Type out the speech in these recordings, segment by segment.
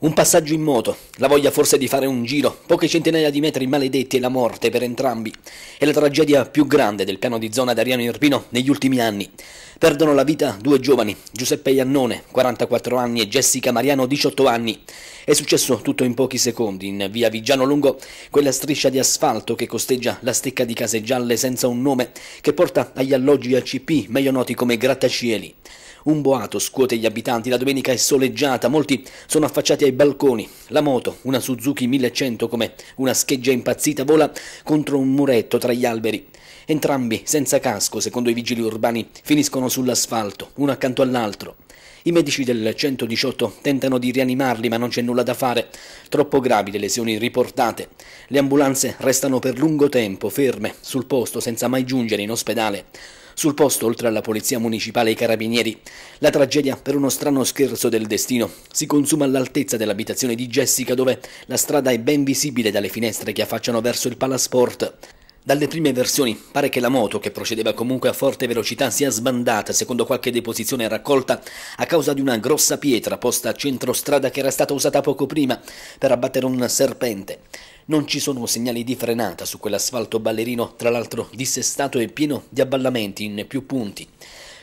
Un passaggio in moto, la voglia forse di fare un giro, poche centinaia di metri maledetti e la morte per entrambi. È la tragedia più grande del piano di zona d'Ariano Irpino negli ultimi anni. Perdono la vita due giovani, Giuseppe Iannone, 44 anni, e Jessica Mariano, 18 anni. È successo tutto in pochi secondi, in via Vigiano Lungo, quella striscia di asfalto che costeggia la stecca di case gialle senza un nome, che porta agli alloggi ACP, meglio noti come grattacieli. Un boato scuote gli abitanti, la domenica è soleggiata, molti sono affacciati ai balconi. La moto, una Suzuki 1100 come una scheggia impazzita, vola contro un muretto tra gli alberi. Entrambi, senza casco, secondo i vigili urbani, finiscono sull'asfalto, uno accanto all'altro. I medici del 118 tentano di rianimarli, ma non c'è nulla da fare. Troppo gravi le lesioni riportate. Le ambulanze restano per lungo tempo ferme sul posto senza mai giungere in ospedale. Sul posto, oltre alla polizia municipale e i carabinieri, la tragedia, per uno strano scherzo del destino, si consuma all'altezza dell'abitazione di Jessica dove la strada è ben visibile dalle finestre che affacciano verso il palasport. Dalle prime versioni pare che la moto, che procedeva comunque a forte velocità, sia sbandata, secondo qualche deposizione raccolta, a causa di una grossa pietra posta a centro strada che era stata usata poco prima per abbattere un serpente. Non ci sono segnali di frenata su quell'asfalto ballerino, tra l'altro dissestato e pieno di abballamenti in più punti.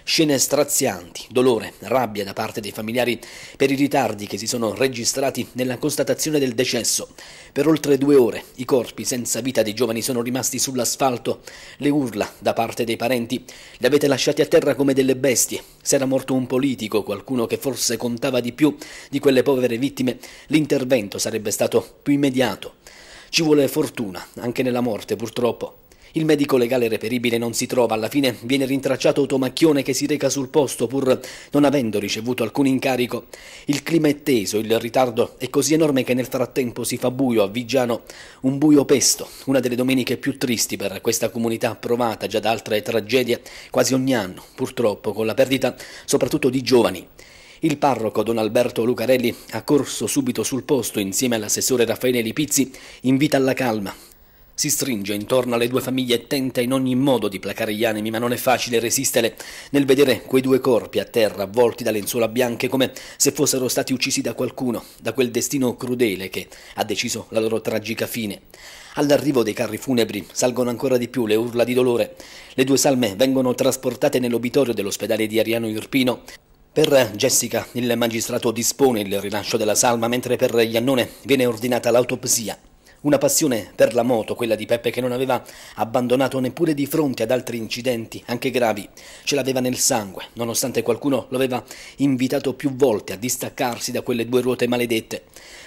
Scene strazianti, dolore, rabbia da parte dei familiari per i ritardi che si sono registrati nella constatazione del decesso. Per oltre due ore i corpi senza vita dei giovani sono rimasti sull'asfalto, le urla da parte dei parenti li avete lasciati a terra come delle bestie. Se era morto un politico, qualcuno che forse contava di più di quelle povere vittime, l'intervento sarebbe stato più immediato. Ci vuole fortuna, anche nella morte purtroppo. Il medico legale reperibile non si trova, alla fine viene rintracciato Tomacchione che si reca sul posto pur non avendo ricevuto alcun incarico. Il clima è teso, il ritardo è così enorme che nel frattempo si fa buio a Viggiano, un buio pesto, una delle domeniche più tristi per questa comunità provata già da altre tragedie quasi ogni anno, purtroppo, con la perdita soprattutto di giovani. Il parroco Don Alberto Lucarelli, accorso subito sul posto insieme all'assessore Raffaele Lipizzi, invita alla calma. Si stringe intorno alle due famiglie e tenta in ogni modo di placare gli animi, ma non è facile resistere nel vedere quei due corpi a terra avvolti da lenzuola bianche come se fossero stati uccisi da qualcuno, da quel destino crudele che ha deciso la loro tragica fine. All'arrivo dei carri funebri salgono ancora di più le urla di dolore. Le due salme vengono trasportate nell'obitorio dell'ospedale di Ariano Irpino per Jessica il magistrato dispone il rilascio della salma mentre per Iannone viene ordinata l'autopsia. Una passione per la moto, quella di Peppe che non aveva abbandonato neppure di fronte ad altri incidenti, anche gravi. Ce l'aveva nel sangue, nonostante qualcuno lo aveva invitato più volte a distaccarsi da quelle due ruote maledette.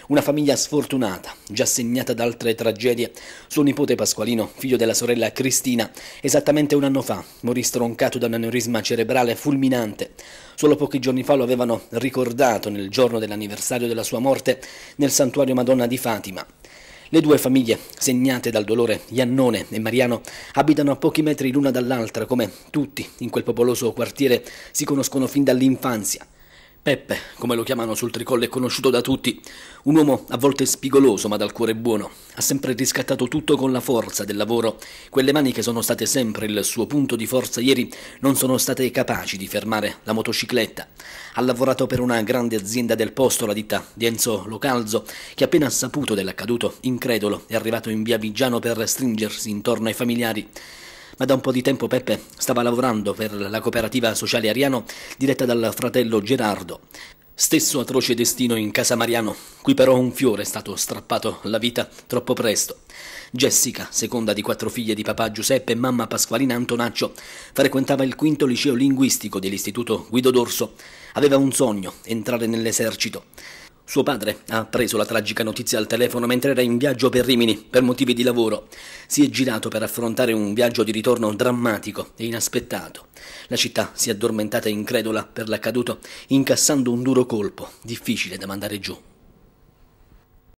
Una famiglia sfortunata, già segnata da altre tragedie. Suo nipote Pasqualino, figlio della sorella Cristina, esattamente un anno fa, morì stroncato da un aneurisma cerebrale fulminante. Solo pochi giorni fa lo avevano ricordato nel giorno dell'anniversario della sua morte nel santuario Madonna di Fatima. Le due famiglie, segnate dal dolore, Iannone e Mariano, abitano a pochi metri l'una dall'altra, come tutti in quel popoloso quartiere si conoscono fin dall'infanzia. Peppe, come lo chiamano sul tricollo, è conosciuto da tutti, un uomo a volte spigoloso ma dal cuore buono. Ha sempre riscattato tutto con la forza del lavoro. Quelle mani che sono state sempre il suo punto di forza ieri non sono state capaci di fermare la motocicletta. Ha lavorato per una grande azienda del posto, la ditta di Enzo Localzo, che appena saputo dell'accaduto, incredulo, è arrivato in via Vigiano per stringersi intorno ai familiari ma da un po' di tempo Peppe stava lavorando per la cooperativa sociale Ariano diretta dal fratello Gerardo. Stesso atroce destino in casa Mariano, qui però un fiore è stato strappato alla vita troppo presto. Jessica, seconda di quattro figlie di papà Giuseppe e mamma Pasqualina Antonaccio, frequentava il quinto liceo linguistico dell'istituto Guido Dorso. Aveva un sogno, entrare nell'esercito. Suo padre ha preso la tragica notizia al telefono mentre era in viaggio per Rimini per motivi di lavoro. Si è girato per affrontare un viaggio di ritorno drammatico e inaspettato. La città si è addormentata incredula per l'accaduto, incassando un duro colpo, difficile da mandare giù.